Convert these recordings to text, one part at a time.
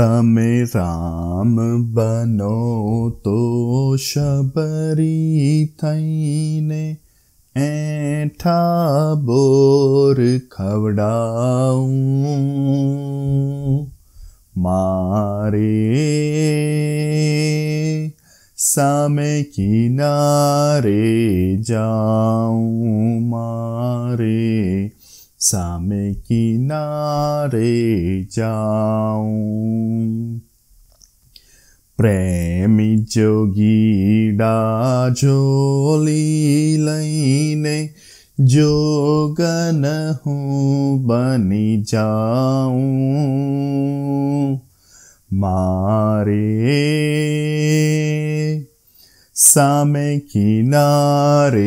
रास्ता राम बनो तो शबरी थैने ऐठा बोर खवड़ाऊ मारे समय किनारे जाऊं मारे सामे किनारे जाऊं प्रेमी जोगी डाजोली लैने जोगन हूँ बनी जाऊं मारे समय किनारे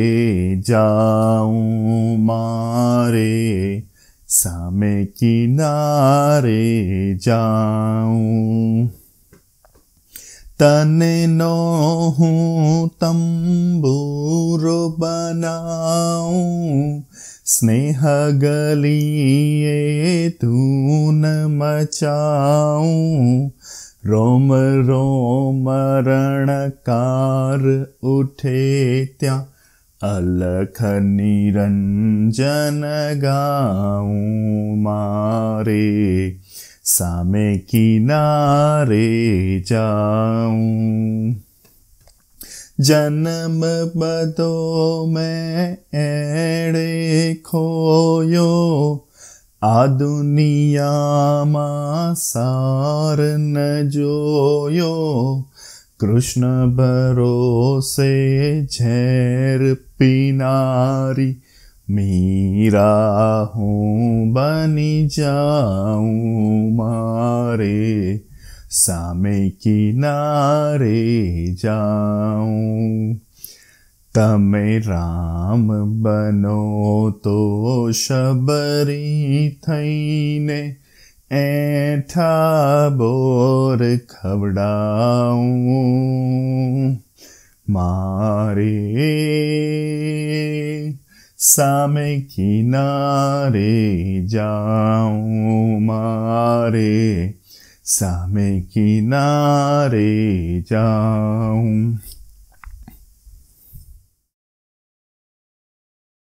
जाऊं मारे समय किनारे जाऊं तने नो हूँ तंबूरो बनाऊं स्नेह गलिए तू न मचाऊं रोम रोम रणकार उठे त्या अलख निरंजन गाऊ मारे सामे किनारे जाऊं जन्म बदो मैं एड़े खोयो आ दुनिया मा સાર ન જોયો કૃષ્ણ ભરોસે ઝેર પીનારી મીરા હું બની જાઉં મારે સામે કિનારે જાઉં તમે રામ બનો તો શબરી થઈને ऐठा बोर खबड़ाऊं मारे सामे किनारे जाऊं मारे सामे किनारे जाऊं